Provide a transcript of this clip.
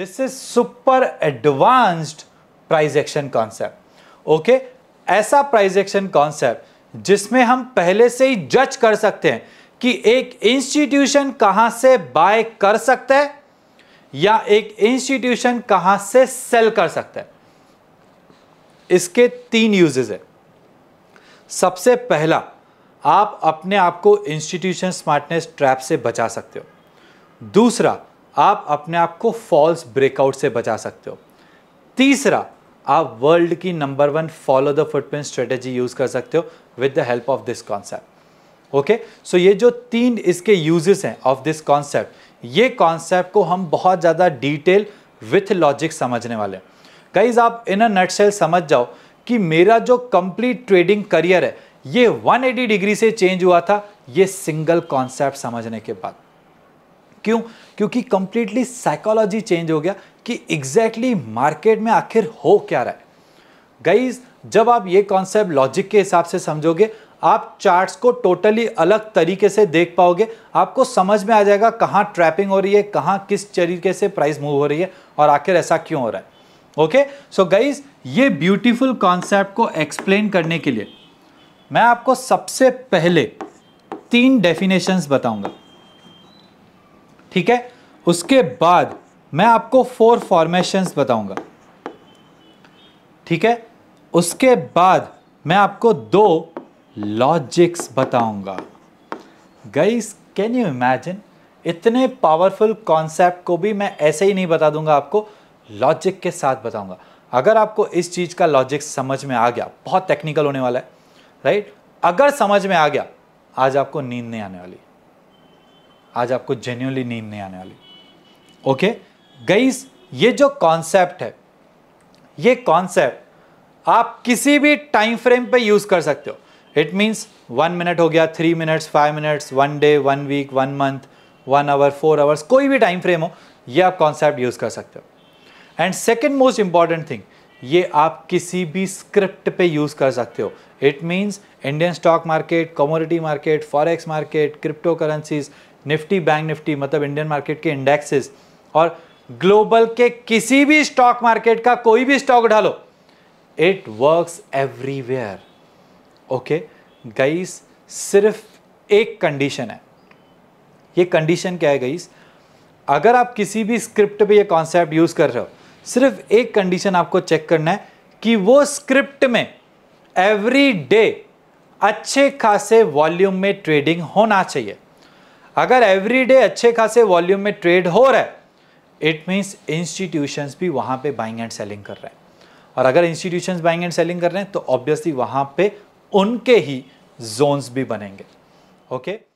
This is super advanced price action concept okay ऐसा price action concept जिसमें हम पहले से ही जज कर सकते हैं कि एक इंस्टीट्यूशन कहां से बाय कर सकता है या एक इंस्टीट्यूशन कहां से सेल कर सकता है इसके तीन यूजेस है सबसे पहला आप अपने आप को इंस्टीट्यूशन स्मार्टनेस ट्रैप से बचा सकते हो दूसरा आप अपने आप को फॉल्स ब्रेकआउट से बचा सकते हो तीसरा आप वर्ल्ड की number one follow the footprint strategy use कर सकते हो with the help of this concept okay so ये जो तीन इसके यूजेस हैं ऑफ दिस कॉन्सेप्ट ये कॉन्सेप्ट को हम बहुत ज़्यादा डिटेल विथ लॉजिक समझने वाले हैं गाइज आप इन नट सेल समझ जाओ कि मेरा जो कंप्लीट ट्रेडिंग करियर है ये 180 डिग्री से चेंज हुआ था ये सिंगल कॉन्सेप्ट समझने के बाद क्यों क्योंकि कंप्लीटली साइकोलॉजी चेंज हो गया कि एग्जैक्टली exactly मार्केट में आखिर हो क्या रहा है गाइज जब आप ये कॉन्सेप्ट लॉजिक के हिसाब से समझोगे आप चार्ट्स को टोटली अलग तरीके से देख पाओगे आपको समझ में आ जाएगा कहाँ ट्रैपिंग हो रही है कहाँ किस तरीके से प्राइस मूव हो रही है और आखिर ऐसा क्यों हो रहा है ओके सो गाइज ये ब्यूटीफुल कॉन्सेप्ट को एक्सप्लेन करने के लिए मैं आपको सबसे पहले तीन डेफिनेशंस बताऊंगा ठीक है उसके बाद मैं आपको फोर फॉर्मेशंस बताऊंगा ठीक है उसके बाद मैं आपको दो लॉजिक्स बताऊंगा गाइस कैन यू इमेजिन इतने पावरफुल कॉन्सेप्ट को भी मैं ऐसे ही नहीं बता दूंगा आपको लॉजिक के साथ बताऊंगा अगर आपको इस चीज़ का लॉजिक समझ में आ गया बहुत टेक्निकल होने वाला है राइट अगर समझ में आ गया आज आपको नींद नहीं आने वाली आज आपको जेन्यूनली नींद नहीं आने वाली ओके गईस ये जो कॉन्सेप्ट है ये कॉन्सेप्ट आप किसी भी टाइम फ्रेम पे यूज कर सकते हो इट मीन्स वन मिनट हो गया three minutes five minutes one day one week one month one hour four hours कोई भी टाइम फ्रेम हो ये आप कॉन्सेप्ट यूज कर सकते हो and second most important thing ये आप किसी भी स्क्रिप्ट पे यूज़ कर सकते हो it means Indian stock market commodity market forex market crypto currencies Nifty bank Nifty मतलब इंडियन मार्केट के इंडेक्सेस और ग्लोबल के किसी भी स्टॉक मार्केट का कोई भी स्टॉक उठा लो it works everywhere okay guys सिर्फ एक कंडीशन है ये कंडीशन क्या है गईस अगर आप किसी भी स्क्रिप्ट पे ये कॉन्सेप्ट यूज़ कर रहे हो सिर्फ एक कंडीशन आपको चेक करना है कि वो स्क्रिप्ट में एवरी डे अच्छे खासे वॉल्यूम में ट्रेडिंग होना चाहिए अगर एवरीडे अच्छे खासे वॉल्यूम में ट्रेड हो रहा है इट मीन्स इंस्टीट्यूशंस भी वहाँ पे बाइंग एंड सेलिंग कर रहे हैं और अगर इंस्टीट्यूशंस बाइंग एंड सेलिंग कर रहे हैं तो ऑब्वियसली वहाँ पे उनके ही जोन्स भी बनेंगे ओके okay?